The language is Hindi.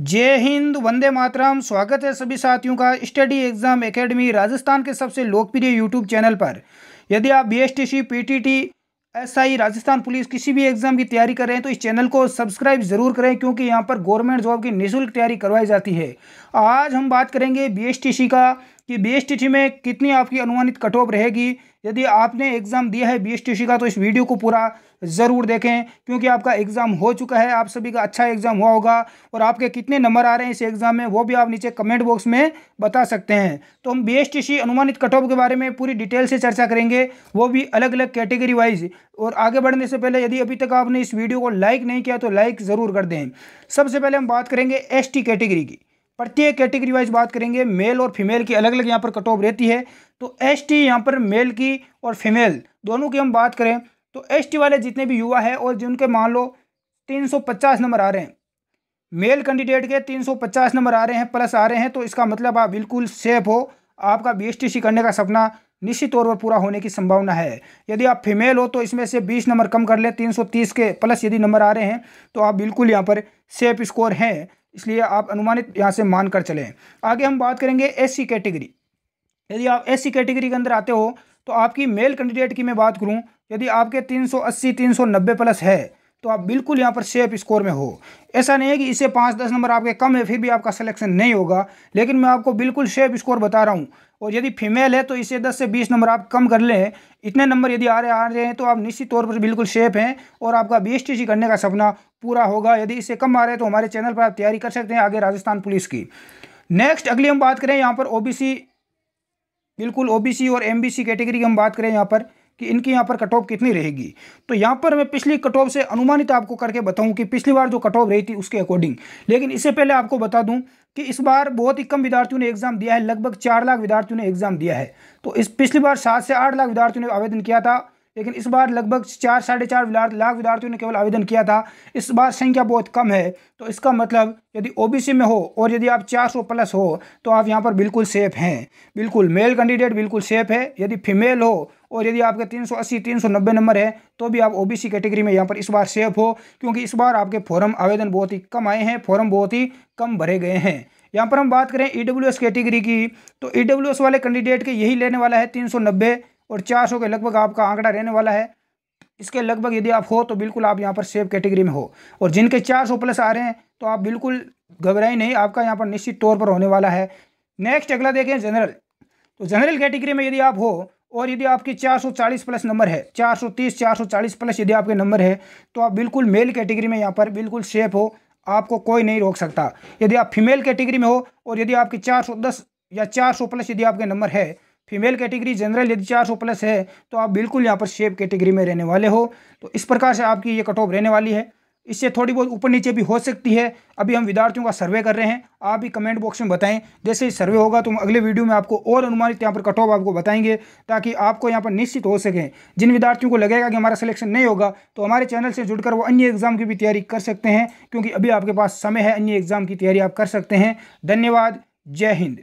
जय हिंद वंदे मातरम स्वागत है सभी साथियों का स्टडी एग्ज़ाम एकेडमी राजस्थान के सबसे लोकप्रिय यूट्यूब चैनल पर यदि आप B S T C P T T S I Rajasthan police किसी भी एग्ज़ाम की तैयारी कर रहे हैं तो इस चैनल को सब्सक्राइब ज़रूर करें क्योंकि यहाँ पर गवर्नमेंट जॉब की निःशुल्क तैयारी करवाई जाती है आज हम बात करेंगे बी एस टी सी का कि बी में कितनी आपकी अनुमानित कट ऑफ रहेगी यदि आपने एग्ज़ाम दिया है बी का तो इस वीडियो को पूरा ज़रूर देखें क्योंकि आपका एग्ज़ाम हो चुका है आप सभी का अच्छा एग्ज़ाम हुआ होगा और आपके कितने नंबर आ रहे हैं इस एग्ज़ाम में वो भी आप नीचे कमेंट बॉक्स में बता सकते हैं तो हम बी अनुमानित कट ऑफ के बारे में पूरी डिटेल से चर्चा करेंगे वो भी अलग अलग कैटेगरी वाइज और आगे बढ़ने से पहले यदि अभी तक आपने इस वीडियो को लाइक नहीं किया तो लाइक ज़रूर कर दें सबसे पहले हम बात करेंगे एस कैटेगरी की प्रत्येक कैटेगरी वाइज बात करेंगे मेल और फीमेल की अलग अलग यहाँ पर कट ऑफ रहती है तो एस टी यहाँ पर मेल की और फीमेल दोनों की हम बात करें तो एस टी वाले जितने भी युवा हैं और जिनके मान लो तीन सौ पचास नंबर आ रहे हैं मेल कैंडिडेट के तीन सौ पचास नंबर आ रहे हैं प्लस आ रहे हैं तो इसका मतलब आप बिल्कुल सेफ हो आपका सी करने का सपना निश्चित तौर पर पूरा होने की संभावना है यदि आप फीमेल हो तो इसमें से 20 नंबर कम कर लें 330 के प्लस यदि नंबर आ रहे हैं तो आप बिल्कुल यहाँ पर सेफ स्कोर हैं इसलिए आप अनुमानित यहाँ से मान कर चलें आगे हम बात करेंगे एस कैटेगरी यदि आप एस कैटेगरी के अंदर आते हो तो आपकी मेल कैंडिडेट की मैं बात करूँ यदि आपके 380 390 प्लस है तो आप बिल्कुल यहाँ पर सेफ स्कोर में हो ऐसा नहीं है कि इससे पाँच दस नंबर आपके कम है फिर भी आपका सिलेक्शन नहीं होगा लेकिन मैं आपको बिल्कुल सेफ स्कोर बता रहा हूँ और यदि फीमेल है तो इसे दस से बीस नंबर आप कम कर लें इतने नंबर यदि आ रहे आ रहे हैं तो आप निश्चित तौर पर बिल्कुल सेफ हैं और आपका बी एस करने का सपना पूरा होगा यदि इससे कम आ रहे हैं तो हमारे चैनल पर आप तैयारी कर सकते हैं आगे राजस्थान पुलिस की नेक्स्ट अगली हम बात करें यहाँ पर ओ बिल्कुल ओ और एम कैटेगरी की हम बात करें यहाँ पर कि इनकी यहाँ पर कट ऑफ कितनी रहेगी तो यहाँ पर मैं पिछली कट ऑफ से अनुमानित आपको करके बताऊँ कि पिछली बार जो कट ऑफ रही थी उसके अकॉर्डिंग लेकिन इससे पहले आपको बता दूँ कि इस बार बहुत ही कम विद्यार्थियों ने एग्ज़ाम दिया है लगभग चार लाख विद्यार्थियों ने एग्ज़ाम दिया है तो इस पिछली बार सात से आठ लाख विद्यार्थियों ने आवेदन किया था लेकिन इस बार लगभग चार साढ़े चार लाख विद्यार्थियों ने केवल आवेदन किया था इस बार संख्या बहुत कम है तो इसका मतलब यदि ओबीसी में हो और यदि आप 400 प्लस हो तो आप यहाँ पर बिल्कुल सेफ हैं बिल्कुल मेल कैंडिडेट बिल्कुल सेफ है यदि फीमेल हो और यदि आपके 380 390 नंबर है तो भी आप ओबीसी कैटेगरी में यहाँ पर इस बार सेफ हो क्योंकि इस बार आपके फॉरम आवेदन बहुत ही कम आए हैं फॉरम बहुत ही कम भरे गए हैं यहाँ पर हम बात करें ई e कैटेगरी की तो ई e वाले कैंडिडेट के यही लेने वाला है तीन और चार सौ के लगभग आपका आंकड़ा रहने वाला है इसके लगभग यदि आप हो तो बिल्कुल आप यहाँ पर सेफ कैटेगरी में हो और जिनके चार सौ प्लस आ रहे हैं तो आप बिल्कुल घबराई नहीं आपका यहाँ पर निश्चित तौर पर होने वाला है नेक्स्ट अगला देखें जनरल तो जनरल कैटेगरी में यदि आप हो और यदि आपकी 440 प्लस नंबर है 430 440 प्लस यदि आपके नंबर है तो आप बिल्कुल मेल कैटेगरी में यहाँ पर बिल्कुल सेफ हो आपको कोई नहीं रोक सकता यदि आप फीमेल कैटेगरी में हो और यदि आपकी 410 या 400 प्लस यदि आपके नंबर है फीमेल कैटेगरी जनरल यदि चार सौ प्लस है तो आप बिल्कुल यहाँ पर शेप कैटेगरी में रहने वाले हो तो इस प्रकार से आपकी ये कट ऑफ रहने वाली है इससे थोड़ी बहुत ऊपर नीचे भी हो सकती है अभी हम विद्यार्थियों का सर्वे कर रहे हैं आप भी कमेंट बॉक्स में बताएं जैसे ही सर्वे होगा तो हम अगले वीडियो में आपको और अनुमानित यहाँ पर कट ऑफ आपको बताएंगे ताकि आपको यहाँ पर निश्चित हो सकें जिन विद्यार्थियों को लगेगा कि हमारा सिलेक्शन नहीं होगा तो हमारे चैनल से जुड़कर वो अन्य एग्जाम की भी तैयारी कर सकते हैं क्योंकि अभी आपके पास समय है अन्य एग्जाम की तैयारी आप कर सकते हैं धन्यवाद जय हिंद